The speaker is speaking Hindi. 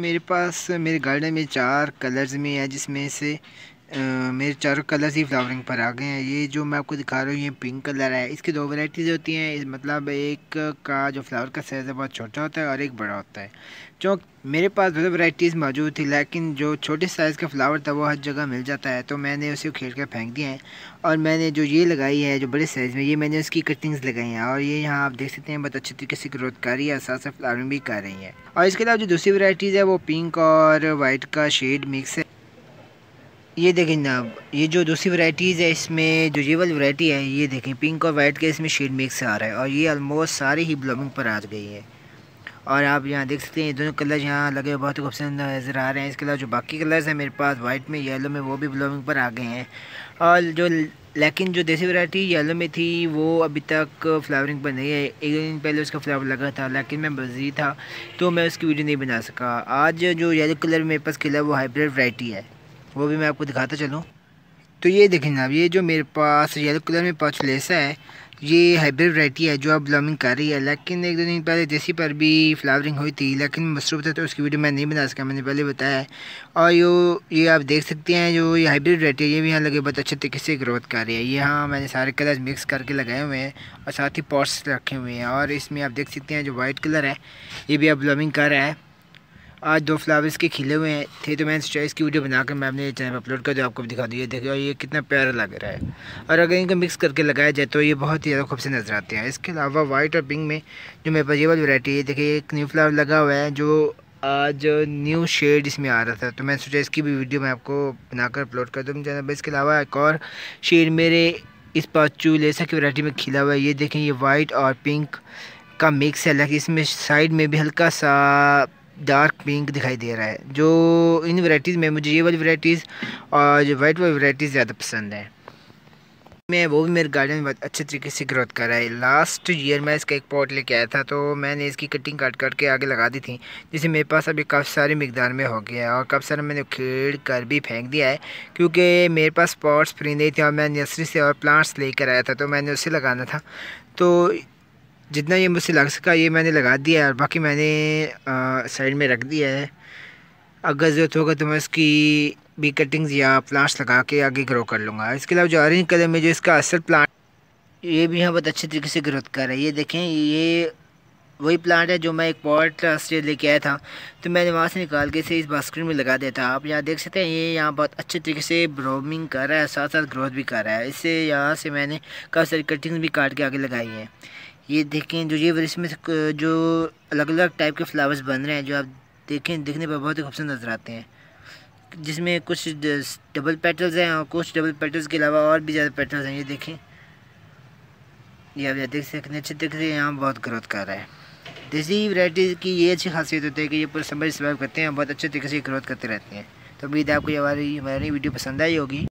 मेरे पास मेरे गार्डन में चार कलर्स में है जिसमें से मेरे चारों कलर्स ही फ्लावरिंग पर आ गए हैं ये जो मैं आपको दिखा रहा हूँ ये पिंक कलर है इसकी दो वैरायटीज़ होती हैं मतलब एक का जो फ्लावर का साइज़ है बहुत छोटा होता है और एक बड़ा होता है जो मेरे पास दो वैरायटीज़ मौजूद थी लेकिन जो छोटे साइज़ का फ्लावर था वो हर जगह मिल जाता है तो मैंने उसे उखेड़ कर फेंक दिया है और मैंने जो ये लगाई है जो बड़े साइज़ में ये मैंने उसकी कटिंग्स लगाई हैं और ये यहाँ आप देख सकते हैं बहुत अच्छे तरीके से ग्रोथ कर रही है साथ साथ फ्लावरिंग भी कर रही है और इसके अलावा जो दूसरी वैरायटीज़ है वो पिंक और वाइट का शेड मिक्स है ये देखें जनाब ये जो दूसरी वैरायटीज़ है इसमें जो ये वाली वैरायटी है ये देखें पिंक और वाइट के इसमें शेड मिक्स आ रहा है और ये आलमोस्ट सारे ही ब्लॉमिंग पर आ गई है और आप यहाँ देख सकते हैं ये दोनों कलर यहाँ लगे बहुत ही खूबसूरत नज़र आ रहे हैं इसके अलावा जो बाकी कलर्स हैं मेरे पास वाइट में येलो में वो भी ब्लॉमिंग पर आ गए हैं और जो लेकिन जो देसी वैरायटी येलो में थी वो अभी तक फ्लावरिंग पर नहीं है एक दिन पहले उसका फ्लावर लगा था लेकिन मैं बिजी था तो मैं उसकी वीडियो नहीं बना सका आज जो येलो कलर मेरे पास खिला वो हाइब्रिड वैरायटी है वो भी मैं आपको दिखाता चलूँ तो ये देखें जनाब ये जो मेरे पास येलो कलर में पाँच लेसा है ये हाइब्रिड वरायटी है जो अब ब्लॉमिंग कर रही है लेकिन एक दो दिन पहले देसी पर भी फ्लावरिंग हुई थी लेकिन मसरूफ था तो उसकी वीडियो मैं नहीं बना सका मैंने पहले बताया है और यो ये आप देख सकते हैं जो ये हाइब्रिड वरायटी है ये भी यहाँ लगे बहुत अच्छे तरीके से ग्रोथ कर रही है ये हाँ मैंने सारे कलर मिक्स करके लगाए हुए हैं और साथ ही पॉट्स रखे हुए हैं और इसमें आप देख सकते हैं जो वाइट कलर है ये भी अब ब्लॉमिंग कर रहा है आज दो फ्लावर्स के खिले हुए हैं थे तो मैंने सोचा इसकी वीडियो बनाकर मैं अपने चैनल पर अपलोड कर दो आपको दिखा दूँ ये देखिए ये कितना प्यारा लग रहा है और अगर इनको मिक्स करके लगाया जाए तो ये बहुत ही ज़्यादा खूबसूरत नज़र आते हैं इसके अलावा वाइट और पिंक में जो मेरे पास ये वाली वरायटी है देखिए एक न्यू फ्लावर लगा हुआ है जो आज न्यू शेड इसमें आ रहा था तो मैंने सोचा इसकी भी वीडियो मैं आपको बनाकर अपलोड कर दूँ चैनल पर इसके अलावा एक और शेड मेरे इस पाचू लेसा की वरायटी में खिला हुआ है ये देखें ये वाइट और पिंक का मिक्स है हालांकि इसमें साइड में भी हल्का सा डार्क पिंक दिखाई दे रहा है जो इन वैराइटीज़ में मुझे ये वाली वैराइटीज़ और जो वाइट वाली वैराइटीज़ ज़्यादा पसंद है मैं वो भी मेरे गार्डन में बहुत अच्छे तरीके से ग्रोथ कर रहा है लास्ट ईयर मैं इसका एक पॉट लेके आया था तो मैंने इसकी कटिंग काट काट के आगे लगा दी थी जिसे मेरे पास अभी काफ़ी सारी मकदार में हो गया है और काफ़ी सारा मैंने खेड़ कर भी फेंक दिया है क्योंकि मेरे पास पॉट्स फ्री नहीं थे और मैं नर्सरी से और प्लांट्स लेकर आया था तो मैंने उसे लगाना था तो जितना ये मुझसे लग सका ये मैंने लगा दिया है और बाकी मैंने साइड में रख दिया है अगर ज़रूरत होगा तो मैं इसकी भी कटिंग्स या प्लांट्स लगा के आगे ग्रो कर लूँगा इसके अलावा जो ऑरेंज कलर में जो इसका असल प्लांट ये भी यहाँ बहुत अच्छे तरीके से ग्रोथ कर रहा है ये देखें ये वही प्लांट है जो मैं एक पॉट से लेके आया था तो मैंने वहाँ से निकाल के इसे इस बास्केट में लगा दिया था आप यहाँ देख सकते हैं ये यहाँ बहुत अच्छे तरीके से ब्रोमिंग कर रहा है साथ साथ ग्रोथ भी कर रहा है इससे यहाँ से मैंने काफ़ी सारी कटिंग्स भी काट के आगे लगाई हैं ये देखें जो ये इसमें जो अलग अलग टाइप के फ्लावर्स बन रहे हैं जो आप देखें दिखने पर बहुत ही खूबसूरत नज़र आते हैं जिसमें कुछ डबल पेटल्स हैं और कुछ डबल पेटल्स के अलावा और भी ज़्यादा पेटल्स हैं ये देखें ये आप देख सकते हैं अच्छे दिख रहे हैं यहाँ बहुत ग्रोथ कर रहा है देसी वराइटीज़ की ये अच्छी खासियत होती है कि ये पूरे समय सर्वाइव करते हैं बहुत अच्छे तरीके से ग्रोथ करते रहते हैं तो उम्मीद आपको ये हमारी हमारी वीडियो पसंद आई होगी